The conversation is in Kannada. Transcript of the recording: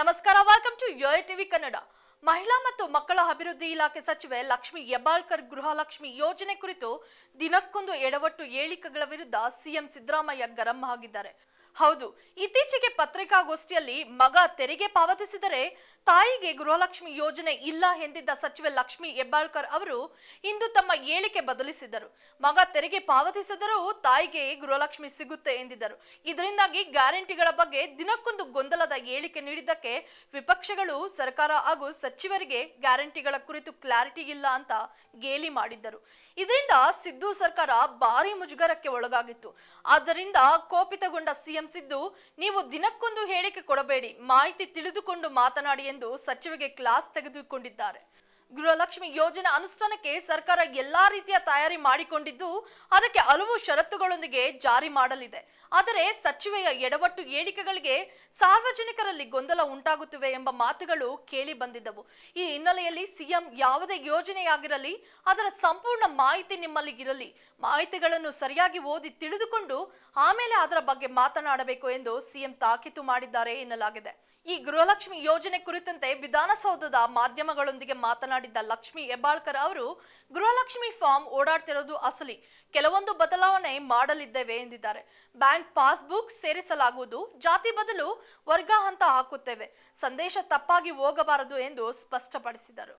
ನಮಸ್ಕಾರ ವೆಲ್ಕಮ್ ಟು ಯೋಯ ಟಿವಿ ಕನ್ನಡ ಮಹಿಳಾ ಮತ್ತು ಮಕ್ಕಳ ಅಭಿವೃದ್ಧಿ ಇಲಾಖೆ ಸಚಿವೆ ಲಕ್ಷ್ಮಿ ಹೆಬ್ಬಾಳ್ಕರ್ ಗೃಹಲಕ್ಷ್ಮಿ ಯೋಜನೆ ಕುರಿತು ದಿನಕ್ಕೊಂದು ಎಡವಟ್ಟು ಏಳಿಕೆಗಳ ವಿರುದ್ಧ ಸಿಎಂ ಸಿದ್ದರಾಮಯ್ಯ ಗರಂ ಆಗಿದ್ದಾರೆ ಹೌದು ಇತ್ತೀಚೆಗೆ ಪತ್ರಿಕಾಗೋಷ್ಠಿಯಲ್ಲಿ ಮಗ ತೆರಿಗೆ ಪಾವತಿಸಿದರೆ ತಾಯಿಗೆ ಗೃಹಲಕ್ಷ್ಮಿ ಯೋಜನೆ ಇಲ್ಲ ಎಂದಿದ್ದ ಸಚಿವೆ ಲಕ್ಷ್ಮಿ ಹೆಬ್ಬಾಳ್ಕರ್ ಅವರು ಇಂದು ತಮ್ಮ ಹೇಳಿಕೆ ಬದಲಿಸಿದರು ಮಗ ತೆರಿಗೆ ಪಾವತಿಸಿದರೂ ತಾಯಿಗೆ ಗೃಹಲಕ್ಷ್ಮಿ ಸಿಗುತ್ತೆ ಎಂದಿದ್ದರು ಇದರಿಂದಾಗಿ ಗ್ಯಾರಂಟಿಗಳ ಬಗ್ಗೆ ದಿನಕ್ಕೊಂದು ಗೊಂದಲದ ಹೇಳಿಕೆ ನೀಡಿದ್ದಕ್ಕೆ ವಿಪಕ್ಷಗಳು ಸರ್ಕಾರ ಹಾಗೂ ಸಚಿವರಿಗೆ ಗ್ಯಾರಂಟಿಗಳ ಕುರಿತು ಕ್ಲಾರಿಟಿ ಇಲ್ಲ ಅಂತ ಗೇಲಿ ಮಾಡಿದ್ದರು ಇದರಿಂದ ಸಿದ್ದು ಸರ್ಕಾರ ಭಾರಿ ಮುಜುಗರಕ್ಕೆ ಒಳಗಾಗಿತ್ತು ಆದ್ದರಿಂದ ಕೋಪಿತಗೊಂಡ ಸಿಎಂ ಗಮನಿಸಿದ್ದು ನೀವು ದಿನಕ್ಕೊಂದು ಹೇಳಿಕೆ ಕೊಡಬೇಡಿ ಮಾಹಿತಿ ತಿಳಿದುಕೊಂಡು ಮಾತನಾಡಿ ಎಂದು ಸಚಿವೆಗೆ ಕ್ಲಾಸ್ ತೆಗೆದುಕೊಂಡಿದ್ದಾರೆ ಗೃಹಲಕ್ಷ್ಮಿ ಯೋಜನೆ ಅನುಷ್ಠಾನಕ್ಕೆ ಸರ್ಕಾರ ಎಲ್ಲಾ ರೀತಿಯ ತಯಾರಿ ಮಾಡಿಕೊಂಡಿದ್ದು ಅದಕ್ಕೆ ಹಲವು ಷರತ್ತುಗಳೊಂದಿಗೆ ಜಾರಿ ಮಾಡಲಿದೆ ಆದರೆ ಸಚಿವೆಯ ಎಡವಟ್ಟು ಹೇಳಿಕೆಗಳಿಗೆ ಸಾರ್ವಜನಿಕರಲ್ಲಿ ಗೊಂದಲ ಉಂಟಾಗುತ್ತಿವೆ ಎಂಬ ಮಾತುಗಳು ಕೇಳಿ ಬಂದಿದ್ದವು ಈ ಹಿನ್ನೆಲೆಯಲ್ಲಿ ಸಿಎಂ ಯಾವುದೇ ಯೋಜನೆಯಾಗಿರಲಿ ಅದರ ಸಂಪೂರ್ಣ ಮಾಹಿತಿ ನಿಮ್ಮಲ್ಲಿ ಇರಲಿ ಮಾಹಿತಿಗಳನ್ನು ಸರಿಯಾಗಿ ಓದಿ ತಿಳಿದುಕೊಂಡು ಆಮೇಲೆ ಅದರ ಬಗ್ಗೆ ಮಾತನಾಡಬೇಕು ಎಂದು ಸಿಎಂ ತಾಕೀತು ಮಾಡಿದ್ದಾರೆ ಎನ್ನಲಾಗಿದೆ ಈ ಗೃಹಲಕ್ಷ್ಮಿ ಯೋಜನೆ ಕುರಿತಂತೆ ವಿಧಾನಸೌಧದ ಮಾಧ್ಯಮಗಳೊಂದಿಗೆ ಮಾತನಾಡಿದ್ದ ಲಕ್ಷ್ಮಿ ಹೆಬ್ಬಾಳ್ಕರ್ ಅವರು ಗೃಹಲಕ್ಷ್ಮಿ ಫಾರ್ಮ್ ಓಡಾಡ್ತಿರೋದು ಅಸಲಿ ಕೆಲವೊಂದು ಬದಲಾವಣೆ ಮಾಡಲಿದ್ದೇವೆ ಎಂದಿದ್ದಾರೆ ಬ್ಯಾಂಕ್ ಪಾಸ್ಬುಕ್ ಸೇರಿಸಲಾಗುವುದು ಜಾತಿ ಬದಲು ವರ್ಗ ಹಂತ ಹಾಕುತ್ತೇವೆ ಸಂದೇಶ ತಪ್ಪಾಗಿ ಹೋಗಬಾರದು ಎಂದು ಸ್ಪಷ್ಟಪಡಿಸಿದರು